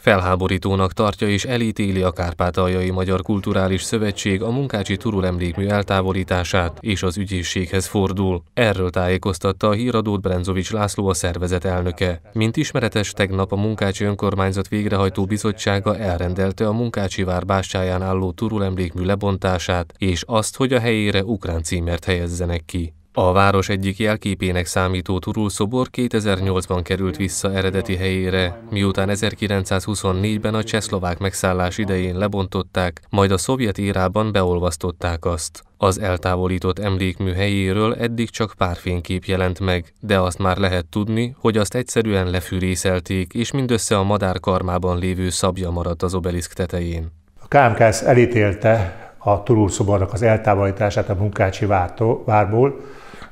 Felháborítónak tartja és elítéli a Kárpátaljai Magyar Kulturális Szövetség a munkácsi turul emlékmű eltávolítását, és az ügyészséghez fordul. Erről tájékoztatta a híradót Brenzovics László a szervezet elnöke. Mint ismeretes, tegnap a Munkácsi Önkormányzat Végrehajtó Bizottsága elrendelte a Munkácsi vár álló turul emlékmű lebontását, és azt, hogy a helyére ukrán címert helyezzenek ki. A város egyik jelképének számító Turul szobor 2008-ban került vissza eredeti helyére, miután 1924-ben a csehszlovák megszállás idején lebontották, majd a szovjet érában beolvasztották azt. Az eltávolított emlékmű helyéről eddig csak pár fénykép jelent meg, de azt már lehet tudni, hogy azt egyszerűen lefűrészelték, és mindössze a madár karmában lévő szabja maradt az obeliszk tetején. A KMKS elítélte a turulszobornak az eltávolítását a Munkácsi vártó, várból,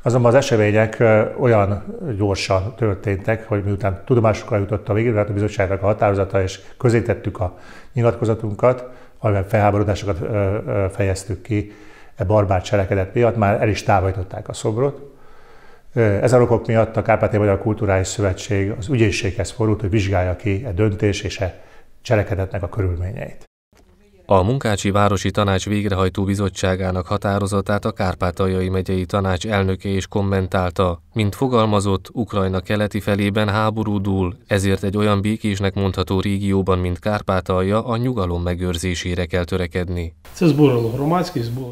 Azonban az események olyan gyorsan történtek, hogy miután tudomásukra jutott a végigvált a bizottságnak a határozata, és közétettük a nyilatkozatunkat, amiben felháborodásokat fejeztük ki e barbár cselekedet miatt, már el is távolították a szobrot. Ez a rokok miatt a Kárpátai Magyar Kulturális Szövetség az ügyészséghez fordult, hogy vizsgálja ki e döntés és e cselekedetnek a körülményeit. A Munkácsi Városi Tanács Végrehajtó Bizottságának határozatát a Kárpátaljai megyei tanács elnöke is kommentálta. Mint fogalmazott, Ukrajna keleti felében háború dúl, ezért egy olyan békésnek mondható régióban, mint Kárpátalja, a nyugalom megőrzésére kell törekedni.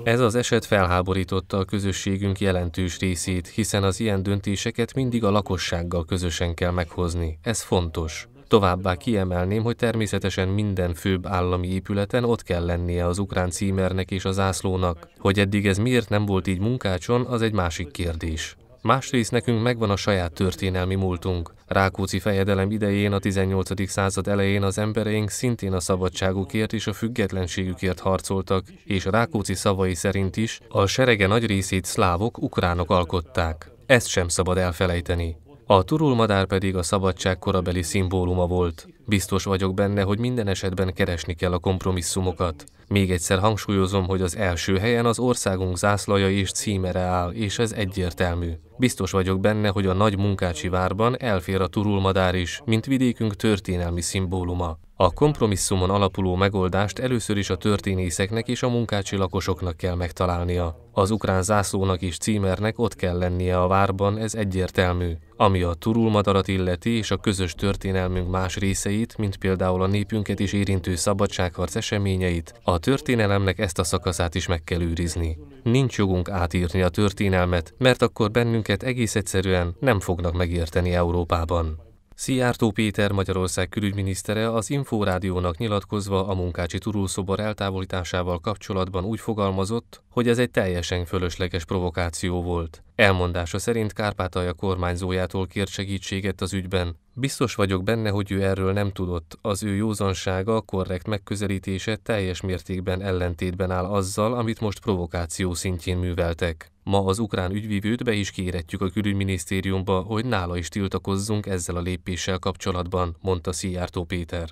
Ez az eset felháborította a közösségünk jelentős részét, hiszen az ilyen döntéseket mindig a lakossággal közösen kell meghozni. Ez fontos. Továbbá kiemelném, hogy természetesen minden főbb állami épületen ott kell lennie az ukrán címernek és a zászlónak. Hogy eddig ez miért nem volt így munkácson, az egy másik kérdés. Másrészt nekünk megvan a saját történelmi múltunk. Rákóczi fejedelem idején a 18. század elején az embereink szintén a szabadságukért és a függetlenségükért harcoltak, és Rákóczi szavai szerint is a serege nagy részét szlávok, ukránok alkották. Ezt sem szabad elfelejteni. A turulmadár pedig a szabadság korabeli szimbóluma volt. Biztos vagyok benne, hogy minden esetben keresni kell a kompromisszumokat. Még egyszer hangsúlyozom, hogy az első helyen az országunk zászlaja és címere áll, és ez egyértelmű. Biztos vagyok benne, hogy a nagy munkácsi várban elfér a turulmadár is, mint vidékünk történelmi szimbóluma. A kompromisszumon alapuló megoldást először is a történészeknek és a munkácsi lakosoknak kell megtalálnia. Az ukrán zászlónak és címernek ott kell lennie a várban, ez egyértelmű. Ami a turulmadarat illeti és a közös történelmünk más részei eseményeit, mint például a népünket is érintő szabadságharc eseményeit, a történelemnek ezt a szakaszát is meg kell őrizni. Nincs jogunk átírni a történelmet, mert akkor bennünket egész egyszerűen nem fognak megérteni Európában. Szijjártó Péter Magyarország külügyminisztere az Inforádiónak nyilatkozva a munkácsi turulszobor eltávolításával kapcsolatban úgy fogalmazott, hogy ez egy teljesen fölösleges provokáció volt. Elmondása szerint Kárpátalja kormányzójától kért segítséget az ügyben. Biztos vagyok benne, hogy ő erről nem tudott, az ő józansága, korrekt megközelítése teljes mértékben ellentétben áll azzal, amit most provokáció szintjén műveltek. Ma az ukrán ügyvívőt be is kéretjük a külügyminisztériumba, hogy nála is tiltakozzunk ezzel a lépéssel kapcsolatban, mondta Szijjártó Péter.